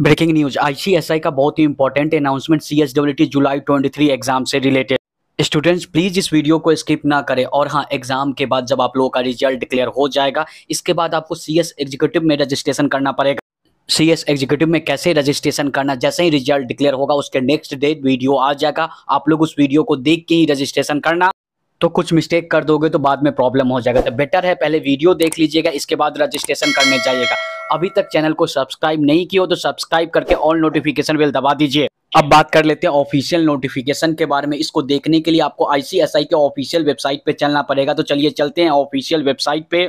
breaking news ICSI का बहुत ही इंपॉर्टेंट अनाउंसमेंट सीएसडब्ल्यूटी जुलाई 23 एग्जाम से रिलेटेड स्टूडेंट्स प्लीज इस वीडियो को स्किप ना करें और हाँ एग्जाम के बाद जब आप लोगों का रिजल्ट डिक्लेयर हो जाएगा इसके बाद आपको सीएस एग्जीक्यूटिव में रजिस्ट्रेशन करना पड़ेगा सी एस एग्जीक्यूटिव में कैसे रजिस्ट्रेशन करना जैसे ही रिजल्ट डिक्लेयर होगा उसके नेक्स्ट डे वीडियो आ जाएगा आप लोग उस वीडियो को देख के ही रजिस्ट्रेशन करना तो कुछ मिस्टेक कर दोगे तो बाद में प्रॉब्लम हो जाएगा तो बेटर है पहले वीडियो देख लीजिएगा इसके बाद रजिस्ट्रेशन करने जाइएगा अभी तक चैनल को सब्सक्राइब नहीं किया हो तो सब्सक्राइब करके ऑल नोटिफिकेशन बेल दबा दीजिए अब बात कर लेते हैं ऑफिशियल नोटिफिकेशन के बारे में इसको देखने के लिए आपको आईसीएसआई के ऑफिशियल वेबसाइट पे चलना पड़ेगा तो चलिए चलते हैं ऑफिशियल वेबसाइट पे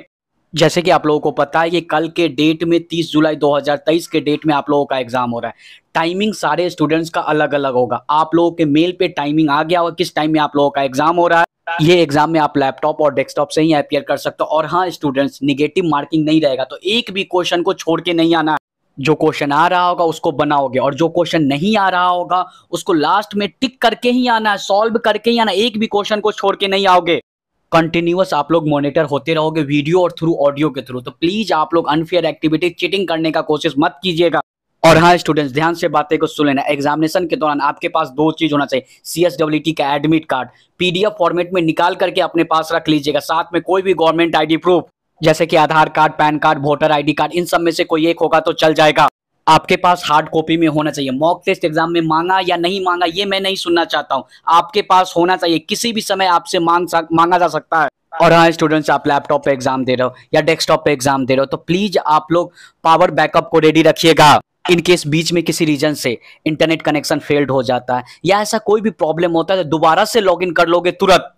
जैसे कि आप लोगों को पता है कि कल के डेट में 30 जुलाई 2023 के डेट में आप लोगों का एग्जाम हो रहा है टाइमिंग सारे स्टूडेंट्स का अलग अलग होगा आप लोगों के मेल पे टाइमिंग आ गया होगा किस टाइम में आप लोगों का एग्जाम हो रहा है ये एग्जाम में आप लैपटॉप और डेस्कटॉप से ही अपेयर कर सकते हो और हाँ स्टूडेंट्स निगेटिव मार्किंग नहीं रहेगा तो एक भी क्वेश्चन को छोड़ के नहीं आना जो क्वेश्चन आ रहा होगा उसको बनाओगे और जो क्वेश्चन नहीं आ रहा होगा उसको लास्ट में टिक करके ही आना है सॉल्व करके ही आना एक भी क्वेश्चन को छोड़ के नहीं आओगे कंटिन्यूस आप लोग मॉनिटर होते रहोगे वीडियो और थ्रू ऑडियो के थ्रू तो प्लीज आप लोग अनफेयर एक्टिविटी चीटिंग करने का कोशिश मत कीजिएगा और हाँ स्टूडेंट्स ध्यान से बातें को सुन लेना एग्जामिनेशन के दौरान आपके पास दो चीज होना चाहिए सी एस डब्ल्यू टी का एडमिट कार्ड पीडीएफ फॉर्मेट में निकाल करके अपने पास रख लीजिएगा साथ में कोई भी गवर्नमेंट आईडी प्रूफ जैसे कि Aadhaar card PAN card voter ID card इन सब में से कोई एक होगा तो चल जाएगा आपके पास हार्ड कॉपी में होना चाहिए मॉक टेस्ट एग्जाम में मांगा या नहीं मांगा ये मैं नहीं सुनना चाहता हूँ आपके पास होना चाहिए किसी भी समय आपसे मांग मांगा जा सकता है और हाँ स्टूडेंट्स आप लैपटॉप पे एग्जाम दे रहे हो या डेस्कटॉप पे एग्जाम दे रहे हो तो प्लीज आप लोग पावर बैकअप को रेडी रखिएगा इन केस बीच में किसी रीजन से इंटरनेट कनेक्शन फेल्ड हो जाता है या ऐसा कोई भी प्रॉब्लम होता है तो दोबारा से लॉगिन कर लोगे तुरंत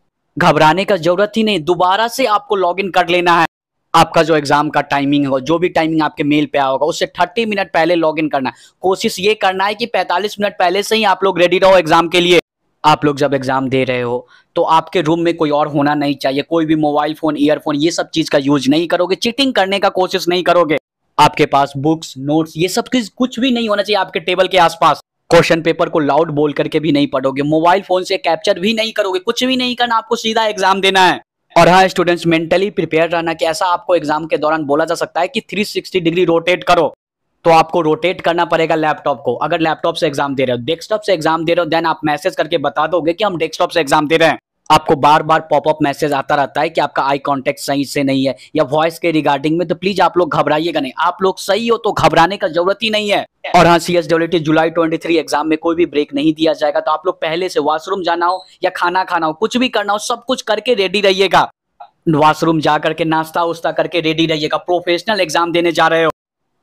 घबराने का जरूरत ही नहीं दोबारा से आपको लॉगिन कर लेना है आपका जो एग्जाम का टाइमिंग होगा जो भी टाइमिंग आपके मेल पे होगा उससे 30 मिनट पहले लॉग इन करना है कोशिश ये करना है कि 45 मिनट पहले से ही आप लोग रेडी रहो एग्जाम के लिए आप लोग जब एग्ज़ाम दे रहे हो तो आपके रूम में कोई और होना नहीं चाहिए कोई भी मोबाइल फ़ोन ईयरफोन ये सब चीज़ का यूज नहीं करोगे चीटिंग करने का कोशिश नहीं करोगे आपके पास बुक्स नोट्स ये सब चीज़ कुछ भी नहीं होना चाहिए आपके टेबल के आसपास क्वेश्चन पेपर को लाउड बोल करके भी नहीं पढ़ोगे मोबाइल फ़ोन से कैप्चर भी नहीं करोगे कुछ भी नहीं करना आपको सीधा एग्ज़ाम देना है और हाँ स्टूडेंट्स मेंटली प्रिपेयर रहना कि ऐसा आपको एग्जाम के दौरान बोला जा सकता है कि 360 डिग्री रोटेट करो तो आपको रोटेट करना पड़ेगा लैपटॉप को अगर लैपटॉप से एग्जाम दे रहे हो डेस्कटॉप से एग्जाम दे रहे हो देन आप मैसेज करके बता दोगे कि हम डेस्कटॉप से एग्जाम दे रहे हैं आपको बार बार पॉपअप मैसेज आता रहता है कि आपका आई कॉन्टेक्ट सही से नहीं है या वॉइस के रिगार्डिंग में तो प्लीज आप लोग घबराइएगा नहीं आप लोग सही हो तो घबराने का जरूरत ही नहीं है और हाँ सी एस डब्ल्यू जुलाई ट्वेंटी थ्री एग्जाम में कोई भी ब्रेक नहीं दिया जाएगा तो आप लोग पहले से वॉशरूम जाना हो या खाना खाना हो कुछ भी करना हो सब कुछ करके रेडी रहिएगा वॉशरूम जा करके नाश्ता उस्ता करके रेडी रहिएगा प्रोफेशनल एग्जाम देने जा रहे हो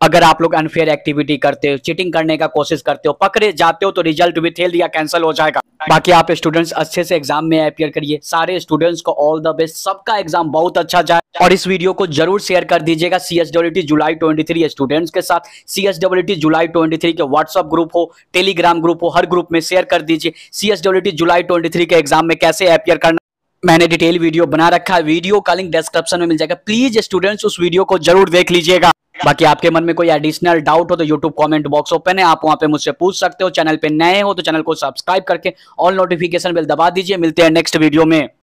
अगर आप लोग अनफेयर एक्टिविटी करते हो चीटिंग करने का कोशिश करते हो पकड़े जाते हो तो रिजल्ट भी फेल या कैंसिल हो जाएगा बाकी आप स्टूडेंट्स अच्छे से एग्जाम में अपियर करिए सारे स्टूडेंट्स को ऑल द बेस्ट सबका एग्जाम बहुत अच्छा जाए और इस वीडियो को जरूर शेयर कर दीजिएगा सी एस डब्ल्यू टी जुलाई ट्वेंटी थ्री स्टूडेंट्स के साथ सी एस डब्ल्यू टी जुलाई ट्वेंटी थ्री के व्हाट्सअप ग्रुप हो टेलीग्राम ग्रुप हो हर ग्रुप में शेयर कर दीजिए सी एस डब्ल्यू टी जुलाई ट्वेंटी थ्री के एग्जाम में कैसे अपियर करना मैंने डिटेल वीडियो बना रखा है वीडियो का लिंक डिस्क्रिप्शन में मिल जाएगा प्लीज स्टूडेंट्स उस वीडियो को जरूर देख लीजिएगा बाकी आपके मन में कोई एडिशनल डाउट हो तो यूट्यूब कॉमेंट बॉक्स ओपन है आप वहां पे मुझसे पूछ सकते हो चैनल पे नए हो तो चैनल को सब्सक्राइब करके ऑल नोटिफिकेशन बिल दबा दीजिए मिलते हैं नेक्स्ट वीडियो में